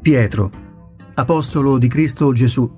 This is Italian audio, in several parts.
Pietro, apostolo di Cristo Gesù,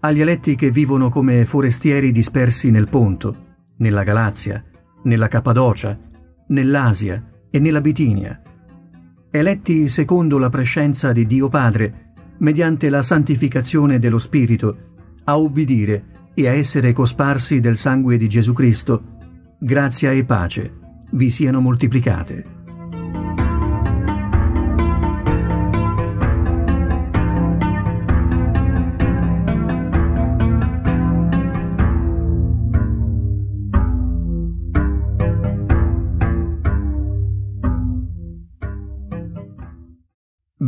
agli eletti che vivono come forestieri dispersi nel Ponto, nella Galazia, nella Cappadocia, nell'Asia e nella Bitinia, eletti secondo la prescenza di Dio Padre, mediante la santificazione dello Spirito, a obbedire e a essere cosparsi del sangue di Gesù Cristo, grazia e pace vi siano moltiplicate.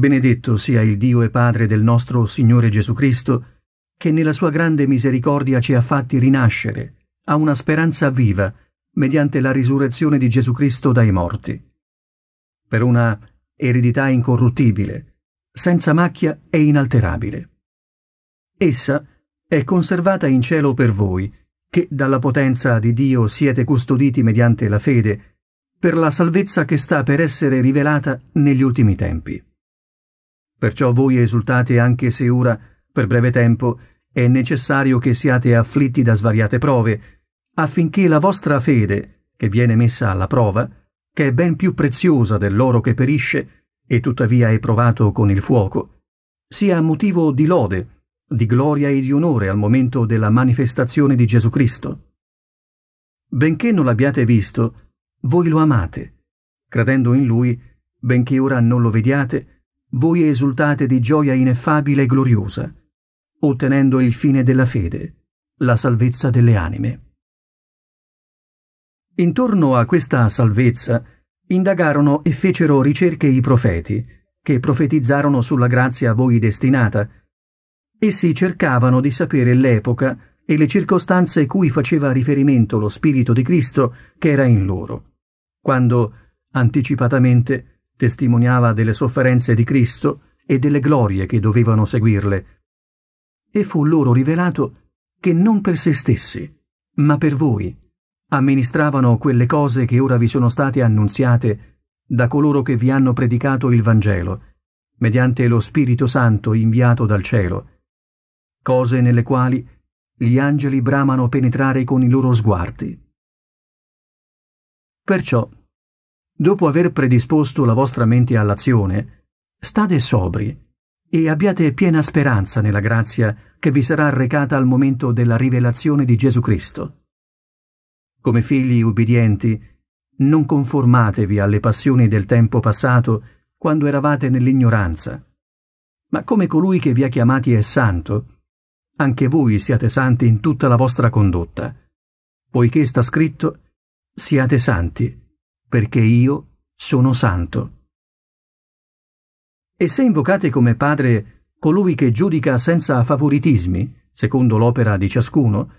Benedetto sia il Dio e Padre del nostro Signore Gesù Cristo, che nella sua grande misericordia ci ha fatti rinascere a una speranza viva mediante la risurrezione di Gesù Cristo dai morti, per una eredità incorruttibile, senza macchia e inalterabile. Essa è conservata in cielo per voi, che dalla potenza di Dio siete custoditi mediante la fede, per la salvezza che sta per essere rivelata negli ultimi tempi. Perciò voi esultate anche se ora, per breve tempo, è necessario che siate afflitti da svariate prove, affinché la vostra fede, che viene messa alla prova, che è ben più preziosa dell'oro che perisce e tuttavia è provato con il fuoco, sia motivo di lode, di gloria e di onore al momento della manifestazione di Gesù Cristo. Benché non l'abbiate visto, voi lo amate, credendo in Lui, benché ora non lo vediate, voi esultate di gioia ineffabile e gloriosa, ottenendo il fine della fede, la salvezza delle anime. Intorno a questa salvezza indagarono e fecero ricerche i profeti, che profetizzarono sulla grazia a voi destinata. Essi cercavano di sapere l'epoca e le circostanze cui faceva riferimento lo Spirito di Cristo che era in loro, quando, anticipatamente, testimoniava delle sofferenze di Cristo e delle glorie che dovevano seguirle. E fu loro rivelato che non per se stessi, ma per voi, amministravano quelle cose che ora vi sono state annunziate da coloro che vi hanno predicato il Vangelo, mediante lo Spirito Santo inviato dal cielo, cose nelle quali gli angeli bramano penetrare con i loro sguardi. Perciò dopo aver predisposto la vostra mente all'azione, state sobri e abbiate piena speranza nella grazia che vi sarà recata al momento della rivelazione di Gesù Cristo. Come figli ubbidienti, non conformatevi alle passioni del tempo passato quando eravate nell'ignoranza, ma come colui che vi ha chiamati è santo, anche voi siate santi in tutta la vostra condotta, poiché sta scritto siate santi perché io sono santo. E se invocate come padre colui che giudica senza favoritismi, secondo l'opera di ciascuno,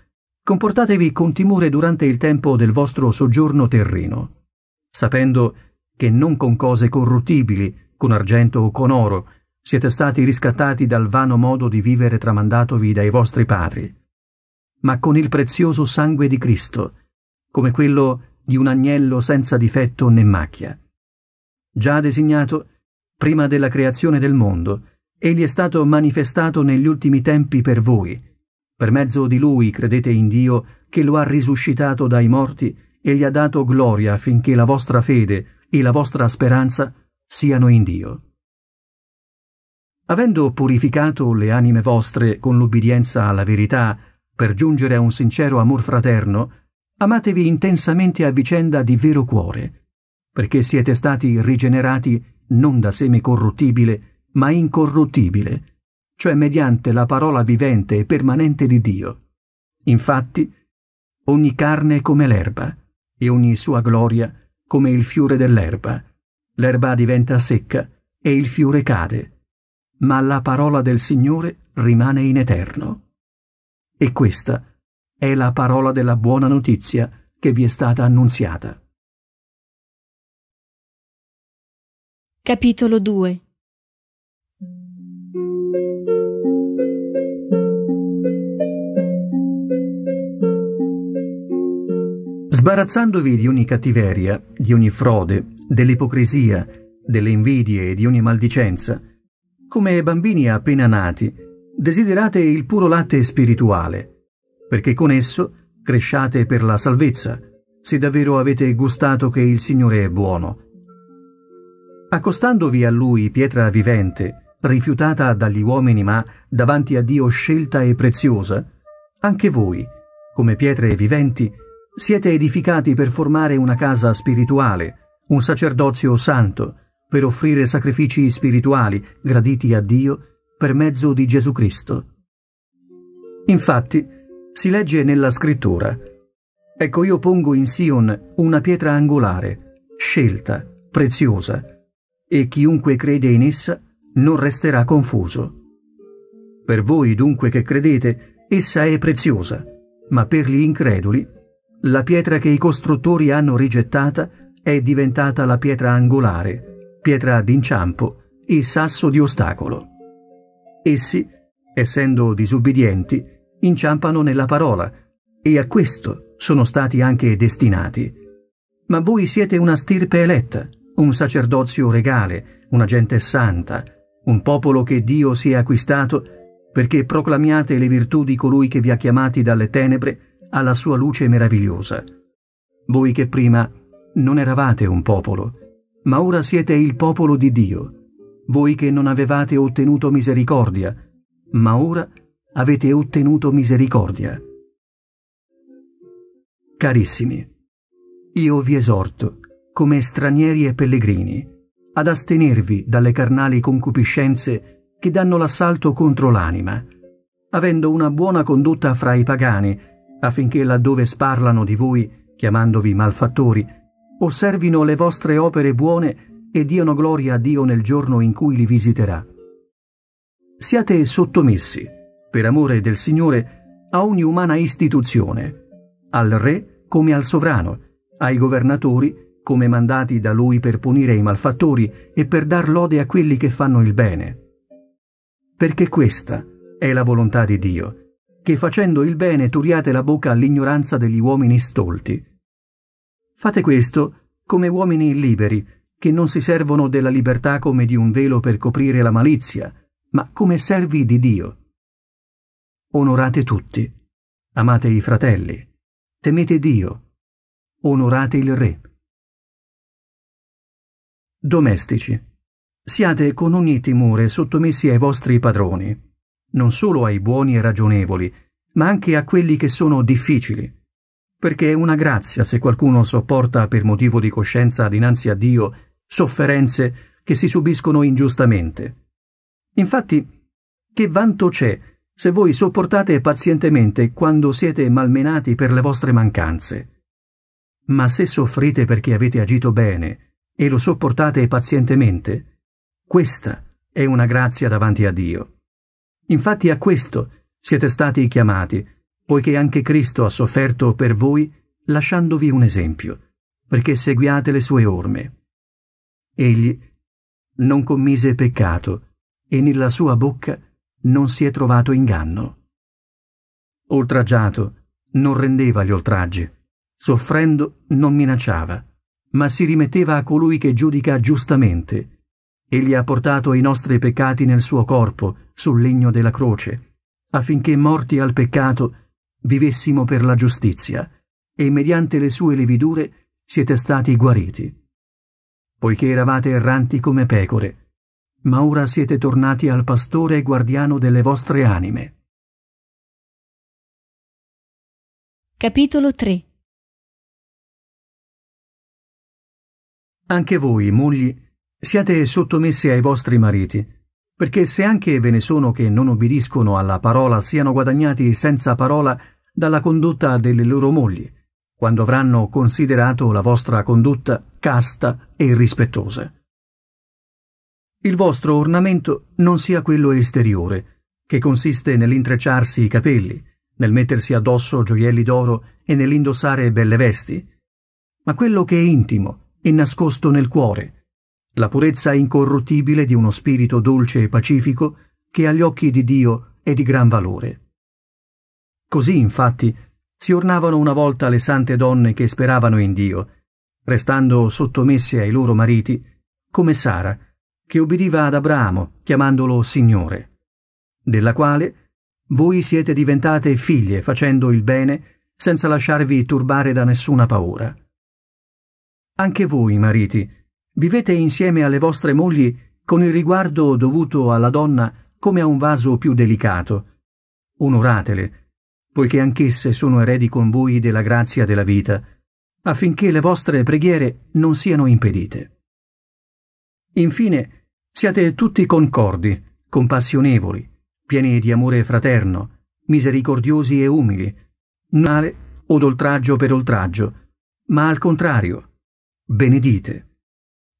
comportatevi con timore durante il tempo del vostro soggiorno terreno, sapendo che non con cose corruttibili, con argento o con oro, siete stati riscattati dal vano modo di vivere tramandatovi dai vostri padri, ma con il prezioso sangue di Cristo, come quello che di un agnello senza difetto né macchia. Già designato prima della creazione del mondo, egli è stato manifestato negli ultimi tempi per voi. Per mezzo di lui credete in Dio che lo ha risuscitato dai morti e gli ha dato gloria affinché la vostra fede e la vostra speranza siano in Dio. Avendo purificato le anime vostre con l'obbedienza alla verità per giungere a un sincero amor fraterno, Amatevi intensamente a vicenda di vero cuore, perché siete stati rigenerati non da semi corruttibile, ma incorruttibile, cioè mediante la parola vivente e permanente di Dio. Infatti, ogni carne è come l'erba, e ogni sua gloria come il fiore dell'erba. L'erba diventa secca e il fiore cade, ma la parola del Signore rimane in eterno. E questa è la parola della buona notizia che vi è stata annunziata. Capitolo 2 Sbarazzandovi di ogni cattiveria, di ogni frode, dell'ipocrisia, delle invidie e di ogni maldicenza, come bambini appena nati, desiderate il puro latte spirituale, perché con esso cresciate per la salvezza, se davvero avete gustato che il Signore è buono. Accostandovi a Lui pietra vivente, rifiutata dagli uomini ma davanti a Dio scelta e preziosa, anche voi, come pietre viventi, siete edificati per formare una casa spirituale, un sacerdozio santo, per offrire sacrifici spirituali graditi a Dio per mezzo di Gesù Cristo. Infatti, si legge nella scrittura, Ecco io pongo in Sion una pietra angolare, scelta, preziosa, e chiunque crede in essa non resterà confuso. Per voi dunque che credete, essa è preziosa, ma per gli increduli, la pietra che i costruttori hanno rigettata è diventata la pietra angolare, pietra d'inciampo e sasso di ostacolo. Essi, essendo disubbidienti, inciampano nella parola e a questo sono stati anche destinati. Ma voi siete una stirpe eletta, un sacerdozio regale, una gente santa, un popolo che Dio si è acquistato perché proclamiate le virtù di colui che vi ha chiamati dalle tenebre alla sua luce meravigliosa. Voi che prima non eravate un popolo, ma ora siete il popolo di Dio. Voi che non avevate ottenuto misericordia, ma ora avete ottenuto misericordia. Carissimi, io vi esorto, come stranieri e pellegrini, ad astenervi dalle carnali concupiscenze che danno l'assalto contro l'anima, avendo una buona condotta fra i pagani, affinché laddove sparlano di voi, chiamandovi malfattori, osservino le vostre opere buone e diano gloria a Dio nel giorno in cui li visiterà. Siate sottomessi per amore del Signore, a ogni umana istituzione, al re come al sovrano, ai governatori come mandati da lui per punire i malfattori e per dar lode a quelli che fanno il bene. Perché questa è la volontà di Dio, che facendo il bene turiate la bocca all'ignoranza degli uomini stolti. Fate questo come uomini liberi, che non si servono della libertà come di un velo per coprire la malizia, ma come servi di Dio. Onorate tutti. Amate i fratelli. Temete Dio. Onorate il Re. Domestici. Siate con ogni timore sottomessi ai vostri padroni, non solo ai buoni e ragionevoli, ma anche a quelli che sono difficili, perché è una grazia se qualcuno sopporta per motivo di coscienza dinanzi a Dio sofferenze che si subiscono ingiustamente. Infatti, che vanto c'è se voi sopportate pazientemente quando siete malmenati per le vostre mancanze. Ma se soffrite perché avete agito bene e lo sopportate pazientemente, questa è una grazia davanti a Dio. Infatti a questo siete stati chiamati, poiché anche Cristo ha sofferto per voi lasciandovi un esempio, perché seguiate le sue orme. Egli non commise peccato e nella sua bocca non si è trovato inganno. Oltraggiato, non rendeva gli oltraggi, soffrendo non minacciava, ma si rimetteva a colui che giudica giustamente. Egli ha portato i nostri peccati nel suo corpo, sul legno della croce, affinché morti al peccato vivessimo per la giustizia, e mediante le sue levidure siete stati guariti. Poiché eravate erranti come pecore, ma ora siete tornati al pastore e guardiano delle vostre anime. Capitolo 3 Anche voi, mogli, siate sottomesse ai vostri mariti, perché se anche ve ne sono che non obbediscono alla parola siano guadagnati senza parola dalla condotta delle loro mogli, quando avranno considerato la vostra condotta casta e rispettosa il vostro ornamento non sia quello esteriore, che consiste nell'intrecciarsi i capelli, nel mettersi addosso gioielli d'oro e nell'indossare belle vesti, ma quello che è intimo e nascosto nel cuore, la purezza incorruttibile di uno spirito dolce e pacifico che agli occhi di Dio è di gran valore. Così, infatti, si ornavano una volta le sante donne che speravano in Dio, restando sottomesse ai loro mariti, come Sara, che ubbidiva ad Abramo, chiamandolo Signore, della quale voi siete diventate figlie facendo il bene senza lasciarvi turbare da nessuna paura. Anche voi, mariti, vivete insieme alle vostre mogli con il riguardo dovuto alla donna come a un vaso più delicato. Onoratele, poiché anch'esse sono eredi con voi della grazia della vita, affinché le vostre preghiere non siano impedite. Infine, siate tutti concordi, compassionevoli, pieni di amore fraterno, misericordiosi e umili, male o d'oltraggio per oltraggio, ma al contrario, benedite,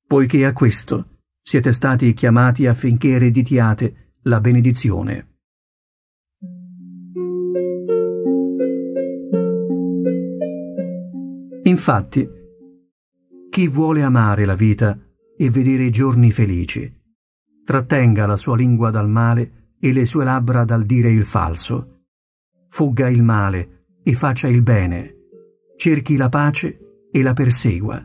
poiché a questo siete stati chiamati affinché ereditiate la benedizione. Infatti, chi vuole amare la vita e vedere i giorni felici. Trattenga la sua lingua dal male e le sue labbra dal dire il falso. Fugga il male e faccia il bene. Cerchi la pace e la persegua.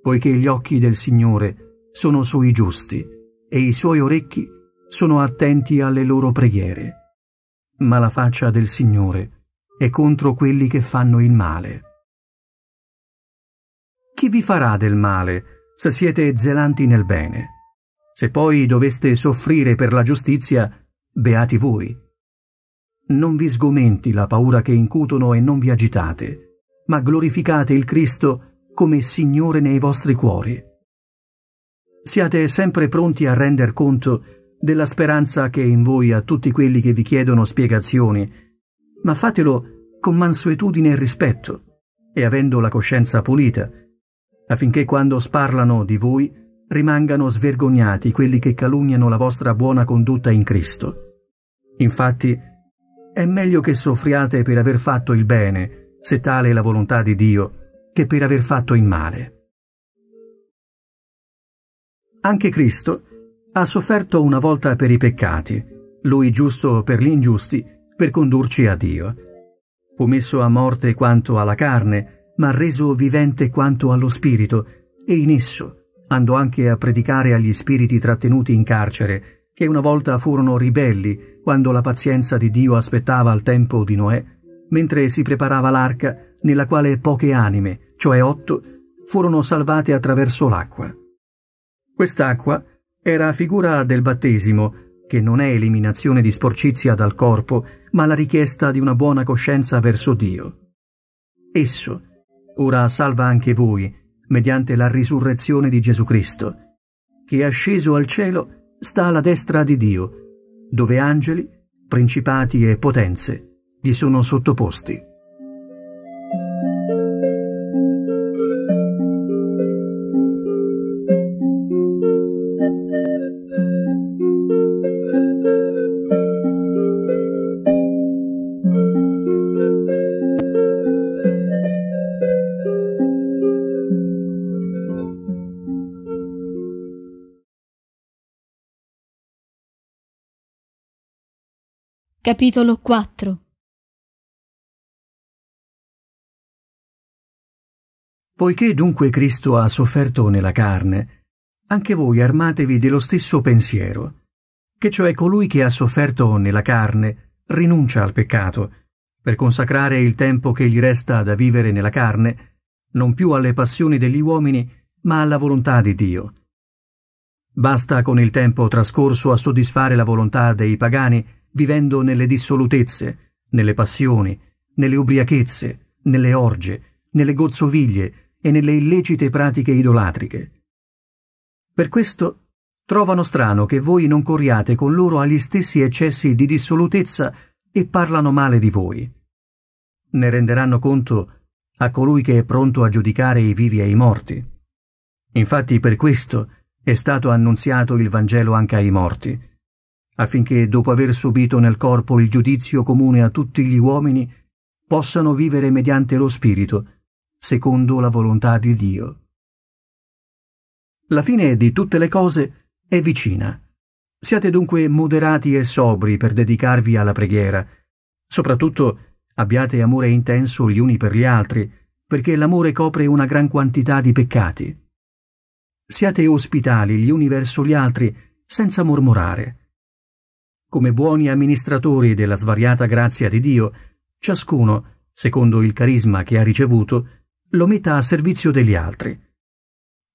Poiché gli occhi del Signore sono sui giusti e i suoi orecchi sono attenti alle loro preghiere. Ma la faccia del Signore è contro quelli che fanno il male. Chi vi farà del male? se siete zelanti nel bene. Se poi doveste soffrire per la giustizia, beati voi. Non vi sgomenti la paura che incutono e non vi agitate, ma glorificate il Cristo come Signore nei vostri cuori. Siate sempre pronti a render conto della speranza che è in voi a tutti quelli che vi chiedono spiegazioni, ma fatelo con mansuetudine e rispetto, e avendo la coscienza pulita, affinché quando sparlano di voi rimangano svergognati quelli che calunniano la vostra buona condotta in Cristo. Infatti, è meglio che soffriate per aver fatto il bene, se tale è la volontà di Dio, che per aver fatto il male. Anche Cristo ha sofferto una volta per i peccati, lui giusto per gli ingiusti, per condurci a Dio. Fu messo a morte quanto alla carne, ma reso vivente quanto allo spirito, e in esso andò anche a predicare agli spiriti trattenuti in carcere, che una volta furono ribelli quando la pazienza di Dio aspettava al tempo di Noè, mentre si preparava l'arca nella quale poche anime, cioè otto, furono salvate attraverso l'acqua. Quest'acqua era figura del battesimo, che non è eliminazione di sporcizia dal corpo, ma la richiesta di una buona coscienza verso Dio. Esso ora salva anche voi, mediante la risurrezione di Gesù Cristo, che asceso al cielo sta alla destra di Dio, dove angeli, principati e potenze gli sono sottoposti. Capitolo 4 Poiché dunque Cristo ha sofferto nella carne, anche voi armatevi dello stesso pensiero, che cioè colui che ha sofferto nella carne rinuncia al peccato, per consacrare il tempo che gli resta da vivere nella carne, non più alle passioni degli uomini, ma alla volontà di Dio. Basta con il tempo trascorso a soddisfare la volontà dei pagani vivendo nelle dissolutezze, nelle passioni, nelle ubriachezze, nelle orge, nelle gozzoviglie e nelle illecite pratiche idolatriche. Per questo trovano strano che voi non corriate con loro agli stessi eccessi di dissolutezza e parlano male di voi. Ne renderanno conto a colui che è pronto a giudicare i vivi e i morti. Infatti per questo è stato annunziato il Vangelo anche ai morti affinché, dopo aver subito nel corpo il giudizio comune a tutti gli uomini, possano vivere mediante lo Spirito, secondo la volontà di Dio. La fine di tutte le cose è vicina. Siate dunque moderati e sobri per dedicarvi alla preghiera. Soprattutto abbiate amore intenso gli uni per gli altri, perché l'amore copre una gran quantità di peccati. Siate ospitali gli uni verso gli altri, senza mormorare. Come buoni amministratori della svariata grazia di Dio, ciascuno, secondo il carisma che ha ricevuto, lo metta a servizio degli altri.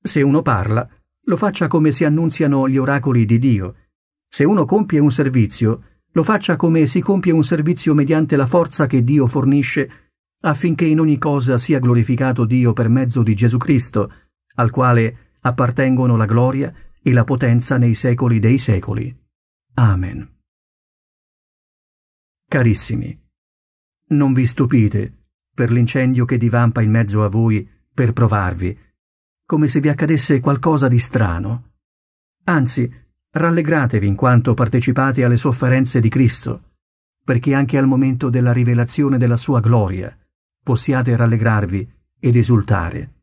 Se uno parla, lo faccia come si annunziano gli oracoli di Dio. Se uno compie un servizio, lo faccia come si compie un servizio mediante la forza che Dio fornisce, affinché in ogni cosa sia glorificato Dio per mezzo di Gesù Cristo, al quale appartengono la gloria e la potenza nei secoli dei secoli. Amen. Carissimi, non vi stupite per l'incendio che divampa in mezzo a voi per provarvi, come se vi accadesse qualcosa di strano. Anzi, rallegratevi in quanto partecipate alle sofferenze di Cristo, perché anche al momento della rivelazione della sua gloria possiate rallegrarvi ed esultare.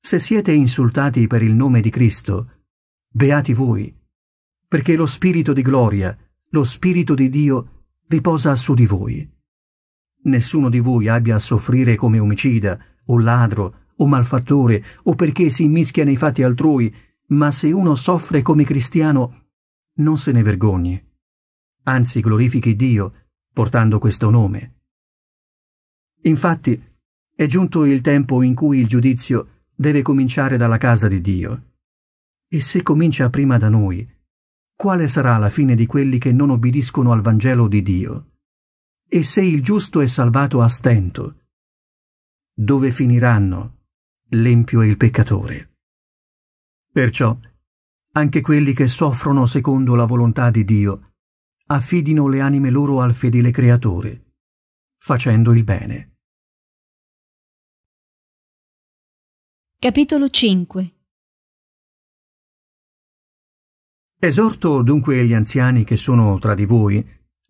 Se siete insultati per il nome di Cristo, beati voi, perché lo Spirito di gloria è lo Spirito di Dio riposa su di voi. Nessuno di voi abbia a soffrire come omicida, o ladro, o malfattore, o perché si immischia nei fatti altrui, ma se uno soffre come cristiano, non se ne vergogni. Anzi glorifichi Dio portando questo nome. Infatti, è giunto il tempo in cui il giudizio deve cominciare dalla casa di Dio. E se comincia prima da noi, quale sarà la fine di quelli che non obbediscono al Vangelo di Dio? E se il giusto è salvato a stento, dove finiranno l'empio e il peccatore? Perciò, anche quelli che soffrono secondo la volontà di Dio, affidino le anime loro al fedele Creatore, facendo il bene. Capitolo 5 Esorto dunque gli anziani che sono tra di voi,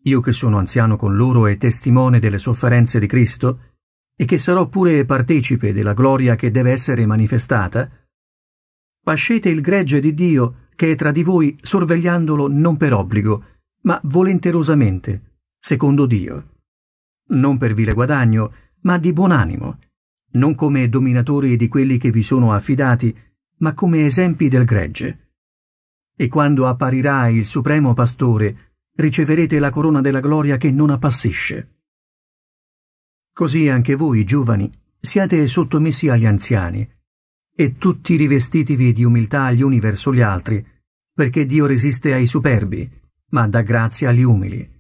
io che sono anziano con loro e testimone delle sofferenze di Cristo, e che sarò pure partecipe della gloria che deve essere manifestata, pascete il gregge di Dio che è tra di voi sorvegliandolo non per obbligo, ma volenterosamente, secondo Dio. Non per vile guadagno, ma di buon animo, non come dominatori di quelli che vi sono affidati, ma come esempi del gregge e quando apparirà il Supremo Pastore, riceverete la corona della gloria che non appassisce. Così anche voi, giovani, siate sottomessi agli anziani, e tutti rivestitivi di umiltà gli uni verso gli altri, perché Dio resiste ai superbi, ma dà grazia agli umili.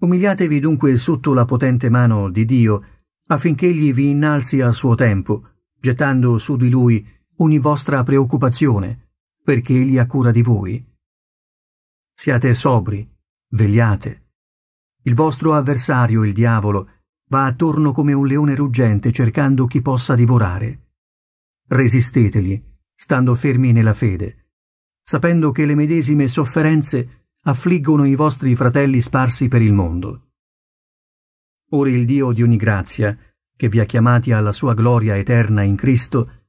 Umiliatevi dunque sotto la potente mano di Dio, affinché egli vi innalzi al suo tempo, gettando su di lui ogni vostra preoccupazione, perché egli ha cura di voi. Siate sobri, vegliate. Il vostro avversario, il diavolo, va attorno come un leone ruggente cercando chi possa divorare. Resistetegli, stando fermi nella fede, sapendo che le medesime sofferenze affliggono i vostri fratelli sparsi per il mondo. Ora il Dio di ogni grazia, che vi ha chiamati alla sua gloria eterna in Cristo,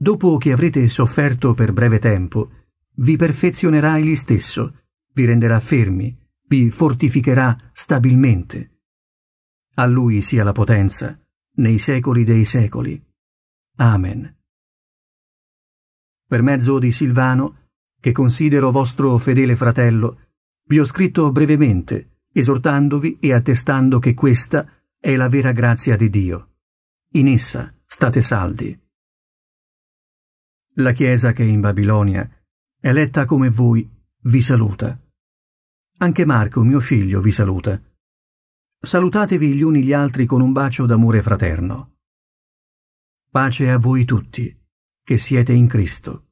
Dopo che avrete sofferto per breve tempo, vi perfezionerà egli stesso, vi renderà fermi, vi fortificherà stabilmente. A lui sia la potenza, nei secoli dei secoli. Amen. Per mezzo di Silvano, che considero vostro fedele fratello, vi ho scritto brevemente, esortandovi e attestando che questa è la vera grazia di Dio. In essa state saldi. La Chiesa che è in Babilonia, eletta come voi, vi saluta. Anche Marco, mio figlio, vi saluta. Salutatevi gli uni gli altri con un bacio d'amore fraterno. Pace a voi tutti, che siete in Cristo.